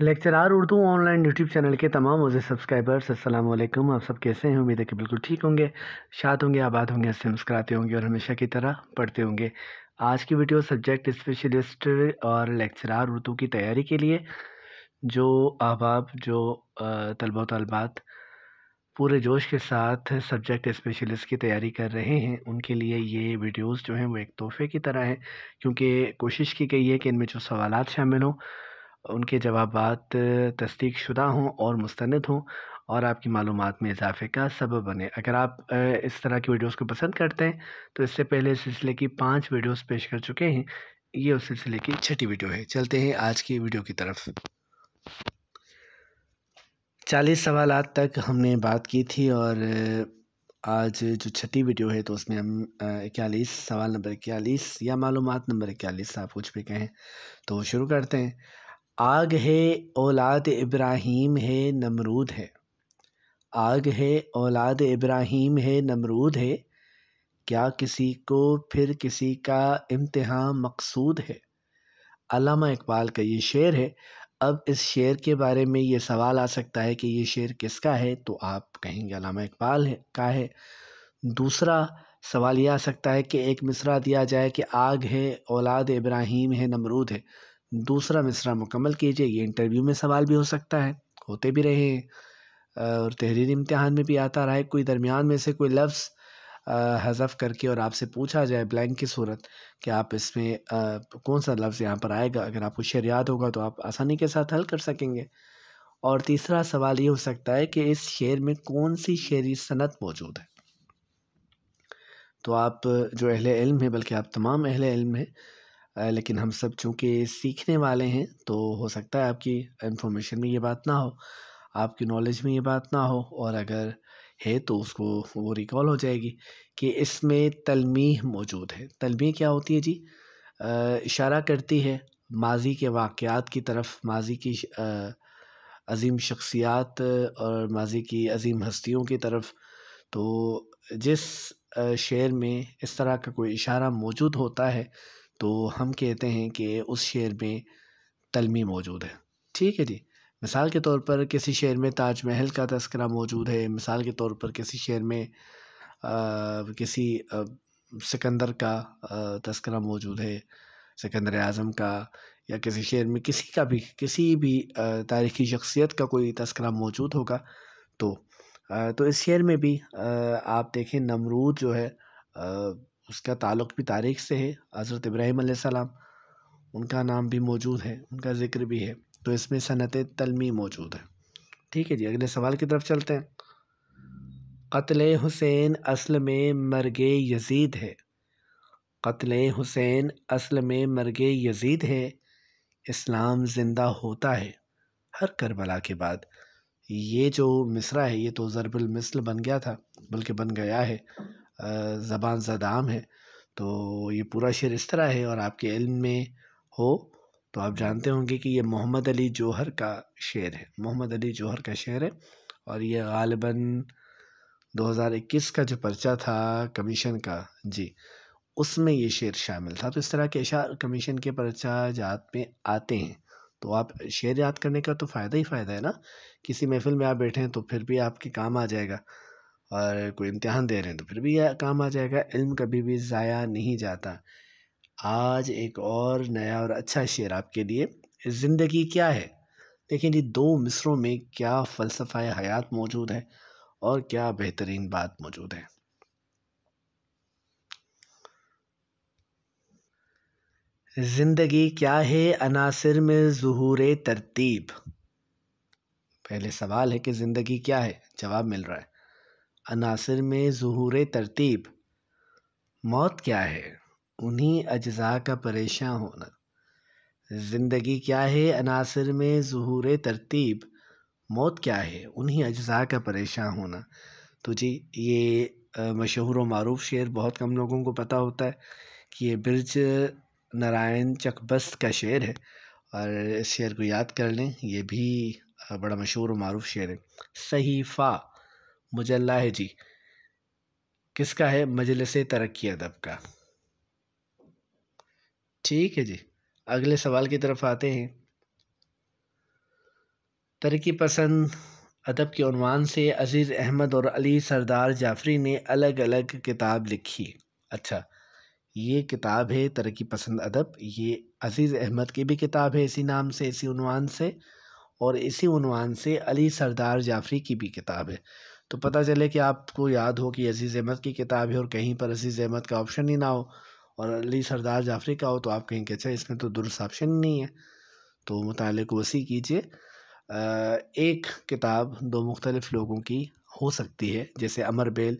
lecturer Urdu online YouTube channel के तमाम मुझे सब्सक्राइबर्स अस्सलाम वालेकुम आप सब कैसे हैं उम्मीद है कि बिल्कुल ठीक होंगे शाद होंगे आबाद होंगे हंसते मुस्कराते होंगे और हमेशा की तरह पढ़ते होंगे आज की वीडियो सब्जेक्ट स्पेशलिस्ट और लेक्चरार उर्दू की तैयारी के लिए जो अहबाब जो तलबा तलबात पूरे जोश के साथ सब्जेक्ट स्पेशलिस्ट की तैयारी कर रहे हैं उनके लिए ये वीडियोज़ जो हैं वो एक तोहफे की तरह हैं क्योंकि कोशिश की गई है कि इनमें जो सवाल शामिल हों उनके जवाब तस्दीक शुदा हों और मुस्ंद हों और आपकी मालूम में इजाफ़े का सबब बने अगर आप इस तरह की वीडियोज़ को पसंद करते हैं तो इससे पहले इस सिलसिले की पाँच वीडियोज़ पेश कर चुके हैं ये उस सिलसिले की छठी वीडियो है चलते हैं आज की वीडियो की तरफ चालीस सवाल तक हमने बात की थी और आज जो छठी वीडियो है तो उसमें हम इक्यालीस सवाल नंबर इक्यालीस या मालूम नंबर इक्यालीस आप कुछ भी कहें तो शुरू करते हैं आग है औलाद इब्राहिम है नमरूद है आग है औलाद इब्राहिम है नमरूद है क्या किसी को फिर किसी का इम्तहान मकसूद है अलामा इकबाल का ये शेर है अब इस शेर के बारे में ये सवाल आ सकता है कि ये शेर किसका है तो आप कहेंगे अलामा इकबाल है का है दूसरा सवाल यह आ सकता है कि एक मिसरा दिया जाए कि आग है औलाद इब्राहिम है नमरूद है दूसरा मिसरा मुकम्मल कीजिए ये इंटरव्यू में सवाल भी हो सकता है होते भी रहे हैं और तहरीरी इम्तहान में भी आता रहा है कोई दरमियान में से कोई लफ्ज़ हज़फ करके और आपसे पूछा जाए ब्लैंक की सूरत कि आप इसमें आ, कौन सा लफ्ज़ यहाँ पर आएगा अगर आपको शेर याद होगा तो आप आसानी के साथ हल कर सकेंगे और तीसरा सवाल ये हो सकता है कि इस शेर में कौन सी शेरी सनत मौजूद है तो आप जो अहले इल्म है बल्कि आप तमाम अहले इल्म हैं लेकिन हम सब चूँकि सीखने वाले हैं तो हो सकता है आपकी इन्फॉर्मेशन में ये बात ना हो आपकी नॉलेज में ये बात ना हो और अगर है तो उसको वो रिकॉल हो जाएगी कि इसमें तलमीह मौजूद है तलमीह क्या होती है जी आ, इशारा करती है माजी के वाक़ात की तरफ माजी की आ, अज़ीम शख्सियात और माजी की अज़ीम हस्तियों की तरफ तो जिस शेर में इस तरह का कोई इशारा मौजूद होता है तो हम कहते हैं कि उस शेर में तलमी मौजूद है ठीक है जी मिसाल के तौर पर किसी शेर में ताजमहल का तस्करा मौजूद है मिसाल के तौर पर किसी शेर में आ, किसी आ, सिकंदर का आ, तस्करा मौजूद है सिकंदर आज़म का या किसी शेर में किसी का भी किसी भी तारीखी शख्सियत का कोई तस्करा मौजूद होगा तो आ, तो इस शेर में भी आ, आप देखें नमरूद जो है उसका ताल्लुक़ भी तारीख़ से है हज़रत इब्राहिम सलाम उनका नाम भी मौजूद है उनका ज़िक्र भी है तो इसमें सनत तलमी मौजूद है ठीक है जी अगले सवाल की तरफ चलते हैं कत्ल हुसैन असल में मरग यजीद है कत्ल हुसैन असल में मरग यजीद है इस्लाम ज़िंदा होता है हर करबला के बाद ये जो मिसरा है ये तो ज़रबुलमसल बन गया था बल्कि बन गया है ज़बान आम है तो ये पूरा शेर इस तरह है और आपके इल्म में हो तो आप जानते होंगे कि ये मोहम्मद अली जौहर का शेर है मोहम्मद अली जौहर का शेर है और ये गालबा 2021 का जो पर्चा था कमीशन का जी उसमें ये शेर शामिल था तो इस तरह के अशार कमीशन के पर्चा जात में आते हैं तो आप शेर याद करने का तो फ़ायदा ही फ़ायदा है ना किसी महफिल में आप बैठे हैं तो फिर भी आपके काम आ जाएगा और कोई इम्तहान दे रहे हैं तो फिर भी यह काम आ जाएगा इल्म कभी भी ज़ाया नहीं जाता आज एक और नया और अच्छा शेर आपके लिए ज़िंदगी क्या है देखें जी दो मिसरों में क्या फ़लसफ़ा हयात मौजूद है और क्या बेहतरीन बात मौजूद है ज़िंदगी क्या है अनासर में जहूर तरतीब पहले सवाल है कि ज़िंदगी क्या है जवाब मिल रहा है अनासर में ज़हूर तरतीब मौत क्या है उन्हीं अज्जा का परेशान होना ज़िंदगी क्या है अनासर में ज़हूर तरतीब मौत क्या है उन्हीं अज्जा का परेशान होना तो जी ये मशहूर व मरूफ शेर बहुत कम लोगों को पता होता है कि ये ब्रज नारायण चकबस्त का शेर है और इस शेर को याद कर लें ये भी बड़ा मशहूर व मरूफ शेर है सहीफ़ा मुजल्ला जी किसका है मजलिस तरक्की अदब का ठीक है जी अगले सवाल की तरफ आते हैं तरक्की पसंद अदब के अनवान से अज़ीज़ अहमद और अली सरदार जाफरी ने अलग अलग किताब लिखी अच्छा ये किताब है तरक्की पसंद अदब ये अज़ीज़ अहमद की भी किताब है इसी नाम से इसी अनवान से और इसी अनवान से अली सरदार जाफरी की भी किताब है तो पता चले कि आपको याद हो कि अजीज़ अहमद की किताब है और कहीं पर अजीज़ अहमद का ऑप्शन ही ना हो और अली सरदार जाफरी का हो तो आप कहेंगे अच्छा इसमें तो दुरुस्त ऑप्शन नहीं है तो मुताले को वसी कीजिए एक किताब दो मुख्तलिफ़ लोगों की हो सकती है जैसे अमर बेल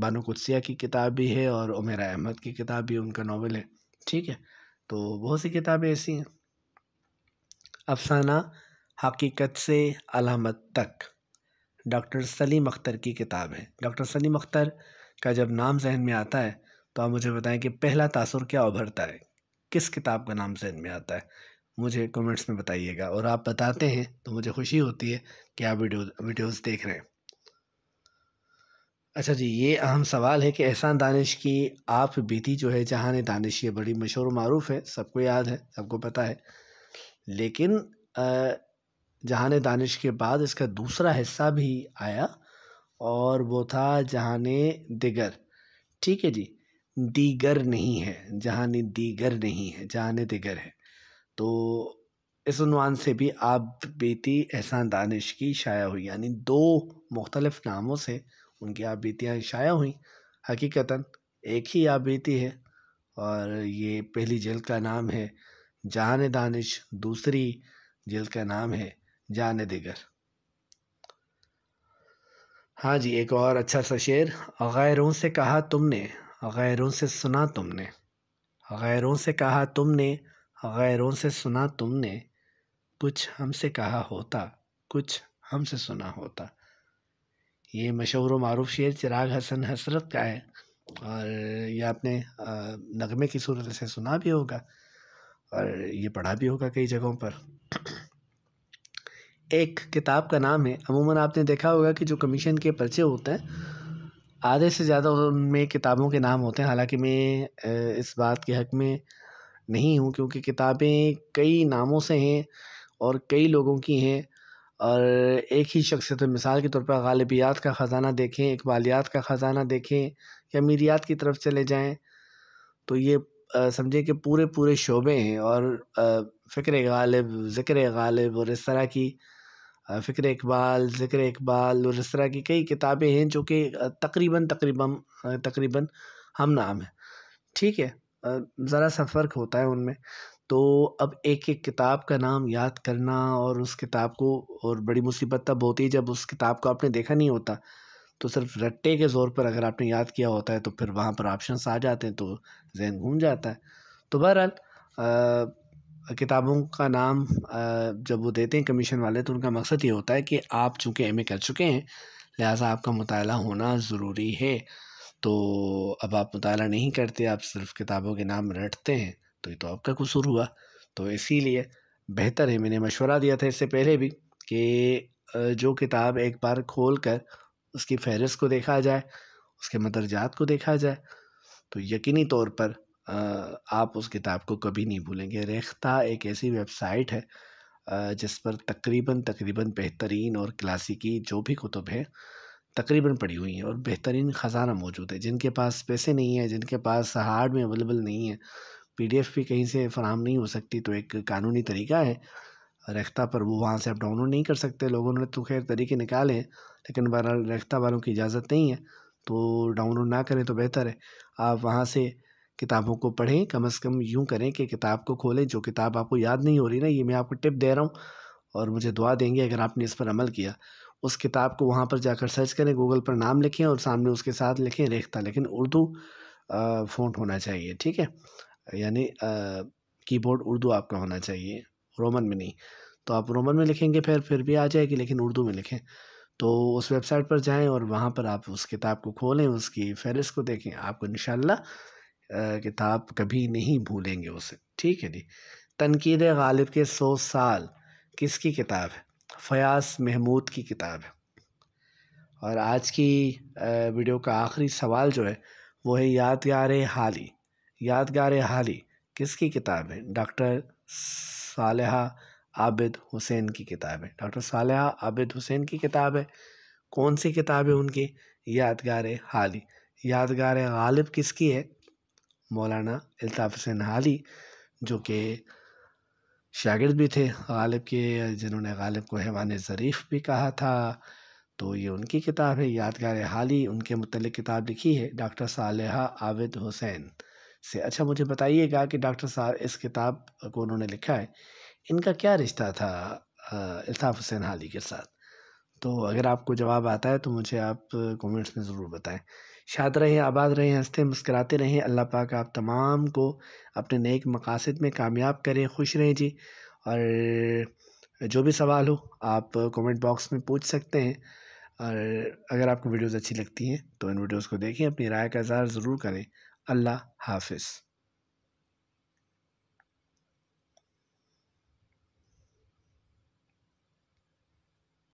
बानो कुत्सिया की किताब भी है और उमेरा अहमद की किताब भी उनका नावल है ठीक है तो बहुत सी किताबें ऐसी हैं अफसाना हकीकत से अलामत तक डॉक्टर सलीम अख्तर की किताब है डॉक्टर सलीम अख्तर का जब नाम जहन में आता है तो आप मुझे बताएं कि पहला तासुर क्या उभरता है किस किताब का नाम जहन में आता है मुझे कमेंट्स में बताइएगा और आप बताते हैं तो मुझे खुशी होती है कि आप वीडियो वीडियोज़ देख रहे हैं अच्छा जी ये अहम सवाल है कि एहसान दानिश की आप बीती जो है जहाँ दानिश ये बड़ी मशहूर मरूफ है सबको याद है सबको पता है लेकिन जहान दानिश के बाद इसका दूसरा हिस्सा भी आया और वो था जहान दिगर ठीक है जी दीगर नहीं है जहान दीगर नहीं है जहान दिगर है तो इस इसवान से भी आप बेटी एहसान दानिश की शाया हुई यानी दो मुख्तलफ़ नामों से उनकी आप बेतियाँ शाया हुई हकीकता एक ही आप बेती है और ये पहली जेल का नाम है जहान दानिश दूसरी जेल का नाम है जाने देकर हाँ जी एक और अच्छा सा शेर गैरों से कहा तुमने गैरों से सुना तुमने गैरों से कहा तुमने गैरों से सुना तुमने कुछ हमसे कहा होता कुछ हमसे सुना होता ये मशहूर व मरूफ शेर चिराग हसन हसरत का है और ये आपने नगमे की सूरत से सुना भी होगा और ये पढ़ा भी होगा कई जगहों पर एक किताब का नाम है अमूमन आपने देखा होगा कि जो कमीशन के पर्चे होते हैं आधे से ज़्यादा उनमें किताबों के नाम होते हैं हालांकि मैं इस बात के हक़ में नहीं हूँ क्योंकि किताबें कई नामों से हैं और कई लोगों की हैं और एक ही शख्सियत तो मिसाल के तौर पर गालिबियात का ख़जाना देखें इकबालियात का ख़जाना देखें या मीरियात की तरफ चले जाएँ तो ये समझें कि पूरे पूरे शोबे हैं और फ़िक्र गालिब ज़िक्र गालिब और इस तरह की फ़िक्र इकबाल ज़िक्र इकबाल और इस तरह की कई किताबें हैं जो कि तकरीबन तकरीबन तकरीबन हम नाम हैं ठीक है ज़रा सा फ़र्क होता है उनमें तो अब एक एक किताब का नाम याद करना और उस किताब को और बड़ी मुसीबत तब होती है जब उस किताब को आपने देखा नहीं होता तो सिर्फ रट्टे के ज़ोर पर अगर आपने याद किया होता है तो फिर वहाँ पर ऑप्शंस आ जाते हैं तो जहन घूम जाता है तो बहरहाल किताबों का नाम जब वो देते हैं कमीशन वाले तो उनका मकसद ये होता है कि आप चूँकि एम कर चुके हैं लिहाजा आपका मुताल होना ज़रूरी है तो अब आप मुताल नहीं करते आप सिर्फ किताबों के नाम रटते हैं तो ये तो आपका कसूर हुआ तो इसीलिए बेहतर है मैंने मशवरा दिया था इससे पहले भी कि जो किताब एक बार खोल कर उसकी फहरिस्त को देखा जाए उसके मदरजात को देखा जाए तो यकीनी तौर पर आप उस किताब को कभी नहीं भूलेंगे रेख्ता एक ऐसी वेबसाइट है जिस पर तकरीबन तकरीबन बेहतरीन और क्लासिकी जो भी कुतुब हैं तकरीबन पड़ी हुई हैं और बेहतरीन ख़जाना मौजूद है जिनके पास पैसे नहीं हैं जिनके पास हार्ड में अवेलेबल नहीं है पीडीएफ भी कहीं से फराम नहीं हो सकती तो एक कानूनी तरीका है रेख्ता पर वो वहाँ से आप डाउनलोड नहीं कर सकते लोगों ने तो खैर तरीके निकाले लेकिन बहरहाल रेख्ता वालों की इजाज़त नहीं है तो डाउनलोड ना करें तो बेहतर है आप वहाँ से किताबों को पढ़ें कम से कम यूँ करें कि किताब को खोलें जो किताब आपको याद नहीं हो रही ना ये मैं आपको टिप दे रहा हूँ और मुझे दुआ देंगे अगर आपने इस पर अमल किया उस किताब को वहाँ पर जाकर सर्च करें गूगल पर नाम लिखें और सामने उसके साथ लिखें रेख्ता लेकिन उर्दू फ़ॉन्ट होना चाहिए ठीक है यानी कीबोर्ड उर्दू आपका होना चाहिए रोमन में नहीं तो आप रोमन में लिखेंगे फिर फिर भी आ जाएगी लेकिन उर्दू में लिखें तो उस वेबसाइट पर जाएं और वहाँ पर आप उस किताब को खोलें उसकी फहरिस्त को देखें आपको इन किताब कभी नहीं भूलेंगे उसे ठीक है जी तनकीद गालिब के सौ साल किसकी किताब है फ़यास महमूद की किताब है और आज की वीडियो का आखिरी सवाल जो है वो है यादगार हाली यादगार हाली किसकी किताब है डॉक्टर साल आबिद हुसैन की किताब है डॉक्टर साल आबिद हुसैन की किताब है कौन सी किताब है उनकी यादगार हाली यादगार गालिब किसकी है मौलाना अल्ताफ़ हसैन हाली जो कि शागिर्द भी थे गालिब के जिन्होंने गालिब को हैवान ज़रीफ़ भी कहा था तो ये उनकी किताब है यादगार हाली उनके मतलब किताब लिखी है डॉक्टर सालहा आबिद हुसैन से अच्छा मुझे बताइएगा कि डॉक्टर साहब इस किताब को उन्होंने लिखा है इनका क्या रिश्ता था अल्ताफ़ हुसैन हाली के साथ तो अगर आपको जवाब आता है तो मुझे आप कमेंट्स में ज़रूर बताएं शाद रहें आबाद रहें हंसते मुस्कराते रहें अल्लाह पाक आप तमाम को अपने नेक मकासद में कामयाब करें खुश रहें जी और जो भी सवाल हो आप कमेंट बॉक्स में पूछ सकते हैं और अगर आपको वीडियोस अच्छी लगती हैं तो इन वीडियोस को देखें अपनी राय का इजहार ज़रूर करें अल्लाह हाफिज़